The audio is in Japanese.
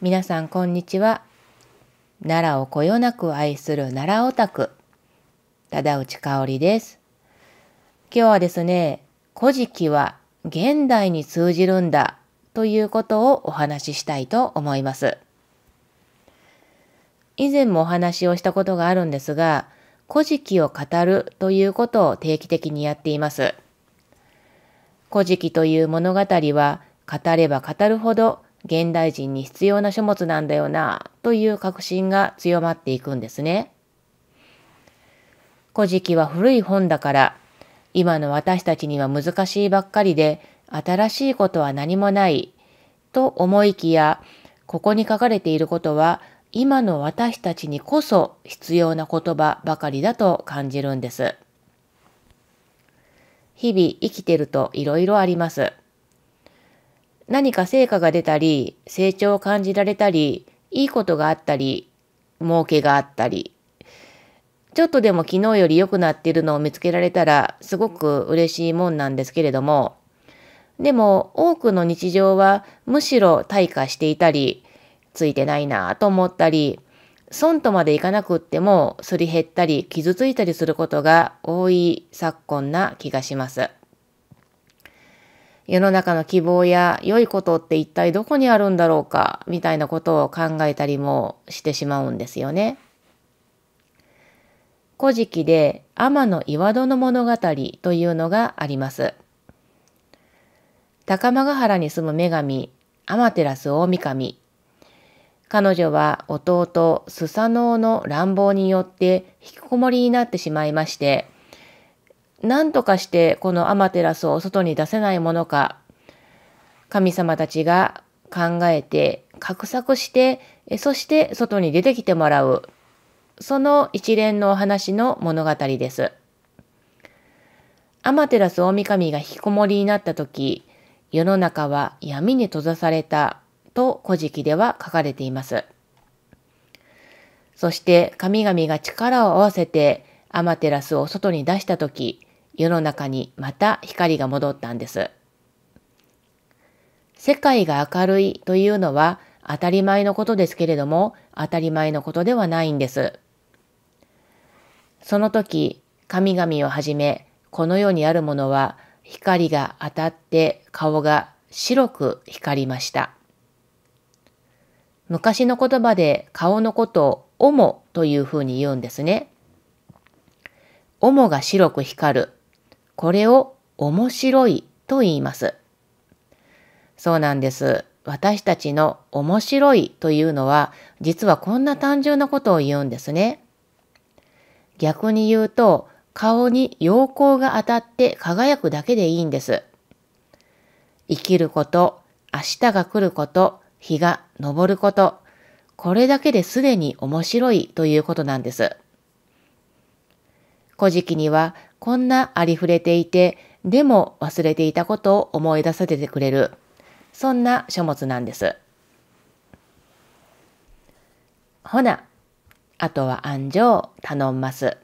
皆さんこんにちは奈良をこよなく愛する奈良オタク忠内香織です今日はですね古事記は現代に通じるんだということをお話ししたいと思います以前もお話をしたことがあるんですが古事記を語るということを定期的にやっています古事記という物語は語れば語るほど現代人に必要な書物なんだよな、という確信が強まっていくんですね。古事記は古い本だから、今の私たちには難しいばっかりで、新しいことは何もない、と思いきや、ここに書かれていることは、今の私たちにこそ必要な言葉ばかりだと感じるんです。日々生きてるといろいろあります。何か成果が出たり、成長を感じられたり、いいことがあったり、儲けがあったり、ちょっとでも昨日より良くなってるのを見つけられたらすごく嬉しいもんなんですけれども、でも多くの日常はむしろ退化していたり、ついてないなぁと思ったり、損とまでいかなくってもすり減ったり傷ついたりすることが多い昨今な気がします。世の中の希望や良いことって一体どこにあるんだろうかみたいなことを考えたりもしてしまうんですよね。古事記で天の岩戸の物語というのがあります。高間ヶ原に住む女神、天照大神。彼女は弟、スサノオの乱暴によって引きこもりになってしまいまして、何とかしてこのアマテラスを外に出せないものか、神様たちが考えて、画策して、そして外に出てきてもらう、その一連のお話の物語です。アマテラス大神が引きこもりになった時、世の中は闇に閉ざされたと古事記では書かれています。そして神々が力を合わせてアマテラスを外に出した時、世の中にまた光が戻ったんです。世界が明るいというのは当たり前のことですけれども当たり前のことではないんです。その時神々をはじめこの世にあるものは光が当たって顔が白く光りました。昔の言葉で顔のことを「主というふうに言うんですね。主が白く光るこれを面白いと言います。そうなんです。私たちの面白いというのは実はこんな単純なことを言うんですね。逆に言うと顔に陽光が当たって輝くだけでいいんです。生きること、明日が来ること、日が昇ること、これだけですでに面白いということなんです。古事記にはこんなありふれていて、でも忘れていたことを思い出させてくれる。そんな書物なんです。ほな、あとは安城頼んます。